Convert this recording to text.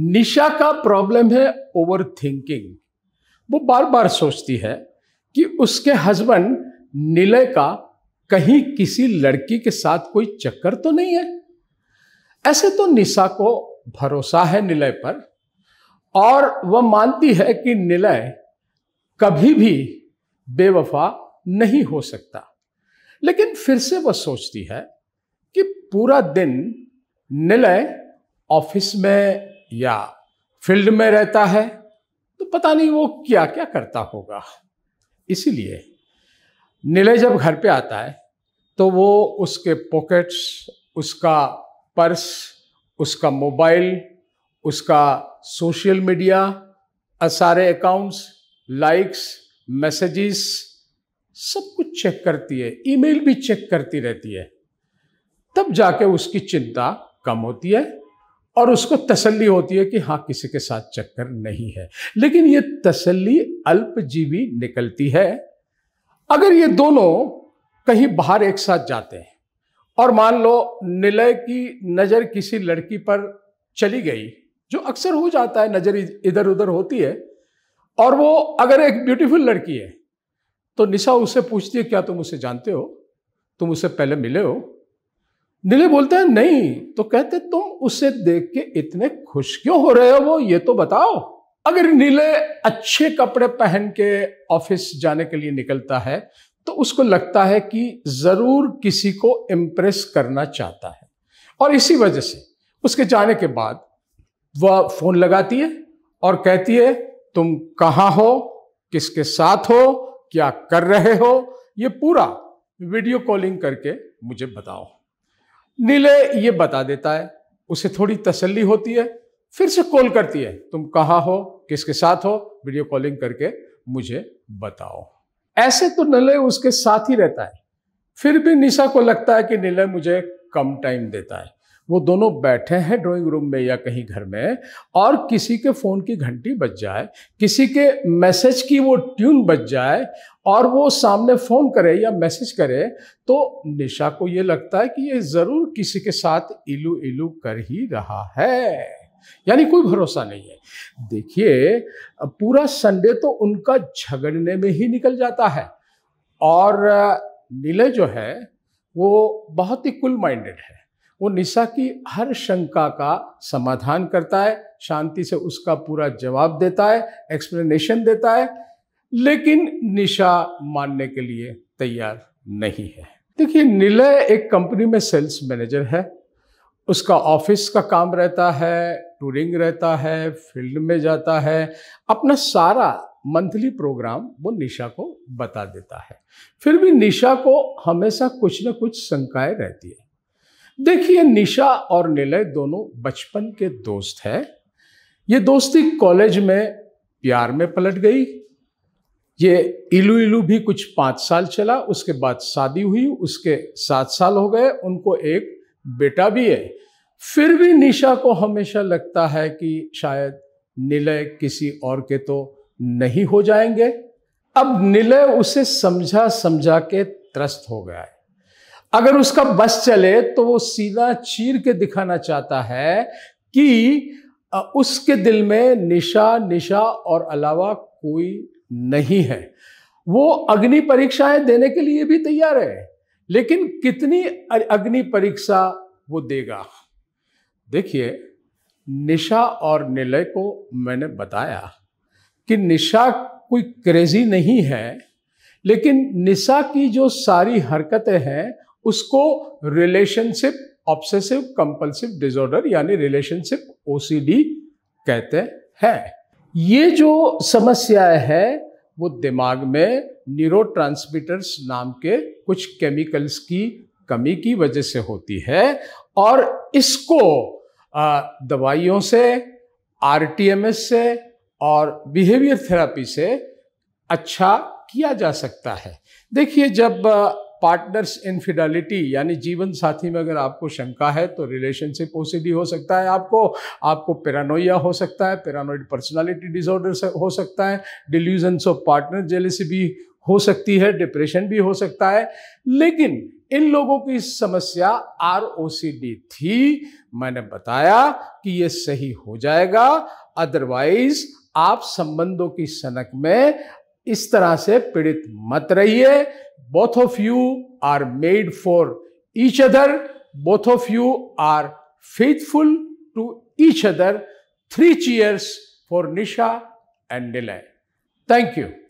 निशा का प्रॉब्लम है over thinking वो बार बार सोचती है कि उसके हस्बैंड निलय का कहीं किसी लड़की के साथ कोई चक्कर तो नहीं है ऐसे तो निशा को भरोसा है निलय पर और वह मानती है कि निलय कभी भी बेवफा नहीं हो सकता लेकिन फिर से वह सोचती है कि पूरा दिन निलय ऑफिस में या फील्ड में रहता है तो पता नहीं वो क्या क्या करता होगा इसीलिए नीले जब घर पे आता है तो वो उसके पॉकेट्स उसका पर्स उसका मोबाइल उसका सोशल मीडिया सारे अकाउंट्स लाइक्स मैसेजेस सब कुछ चेक करती है ईमेल भी चेक करती रहती है तब जाके उसकी चिंता कम होती है और उसको तसल्ली होती है कि हाँ किसी के साथ चक्कर नहीं है लेकिन ये तसल्ली अल्पजीवी निकलती है अगर ये दोनों कहीं बाहर एक साथ जाते हैं और मान लो निलय की नज़र किसी लड़की पर चली गई जो अक्सर हो जाता है नज़र इधर उधर होती है और वो अगर एक ब्यूटीफुल लड़की है तो निशा उससे पूछती है क्या तुम उसे जानते हो तुम उसे पहले मिले हो नीले बोलते हैं नहीं तो कहते तुम उसे देख के इतने खुश क्यों हो रहे हो वो ये तो बताओ अगर नीले अच्छे कपड़े पहन के ऑफिस जाने के लिए निकलता है तो उसको लगता है कि जरूर किसी को इम्प्रेस करना चाहता है और इसी वजह से उसके जाने के बाद वह फोन लगाती है और कहती है तुम कहाँ हो किसके साथ हो क्या कर रहे हो ये पूरा वीडियो कॉलिंग करके मुझे बताओ नीले ये बता देता है उसे थोड़ी तसल्ली होती है फिर से कॉल करती है तुम कहाँ हो किसके साथ हो वीडियो कॉलिंग करके मुझे बताओ ऐसे तो निलय उसके साथ ही रहता है फिर भी निशा को लगता है कि निलय मुझे कम टाइम देता है वो दोनों बैठे हैं ड्राइंग रूम में या कहीं घर में और किसी के फ़ोन की घंटी बज जाए किसी के मैसेज की वो ट्यून बज जाए और वो सामने फ़ोन करे या मैसेज करे तो निशा को ये लगता है कि ये ज़रूर किसी के साथ इलू इलू कर ही रहा है यानी कोई भरोसा नहीं है देखिए पूरा संडे तो उनका झगड़ने में ही निकल जाता है और नीले जो है वो बहुत ही कुल माइंडेड है वो निशा की हर शंका का समाधान करता है शांति से उसका पूरा जवाब देता है एक्सप्लेनेशन देता है लेकिन निशा मानने के लिए तैयार नहीं है देखिए निलय एक कंपनी में सेल्स मैनेजर है उसका ऑफिस का काम रहता है टूरिंग रहता है फील्ड में जाता है अपना सारा मंथली प्रोग्राम वो निशा को बता देता है फिर भी निशा को हमेशा कुछ ना कुछ शंकाएं रहती है देखिए निशा और निलय दोनों बचपन के दोस्त हैं ये दोस्ती कॉलेज में प्यार में पलट गई ये इलू इलू भी कुछ पाँच साल चला उसके बाद शादी हुई उसके सात साल हो गए उनको एक बेटा भी है फिर भी निशा को हमेशा लगता है कि शायद निलय किसी और के तो नहीं हो जाएंगे अब निलय उसे समझा समझा के त्रस्त हो गया है अगर उसका बस चले तो वो सीधा चीर के दिखाना चाहता है कि उसके दिल में निशा निशा और अलावा कोई नहीं है वो अग्नि परीक्षाएं देने के लिए भी तैयार है लेकिन कितनी अग्नि परीक्षा वो देगा देखिए निशा और निलय को मैंने बताया कि निशा कोई क्रेजी नहीं है लेकिन निशा की जो सारी हरकतें हैं उसको रिलेशनशिप ऑब्सेसिव कंपल्सिव डिसऑर्डर यानी रिलेशनशिप ओसीडी कहते हैं ये जो समस्या है वो दिमाग में न्यूरो नाम के कुछ केमिकल्स की कमी की वजह से होती है और इसको दवाइयों से आर से और बिहेवियर थेरेपी से अच्छा किया जा सकता है देखिए जब पार्टनर्स इन फिडेलिटी यानी जीवन साथी में अगर आपको शंका है तो रिलेशनशिप ओसीडी हो सकता है आपको आपको पेरानोया हो सकता है पेरानोइड पर्सनालिटी डिसऑर्डर हो सकता है डिल्यूजन्स ऑफ पार्टनर जेलिसी भी हो सकती है डिप्रेशन भी हो सकता है लेकिन इन लोगों की समस्या आर थी मैंने बताया कि ये सही हो जाएगा अदरवाइज आप संबंधों की सनक में इस तरह से पीड़ित मत रहिए both of you are made for each other. Both of you are faithful to each other. Three cheers for Nisha and Nilay. Thank you.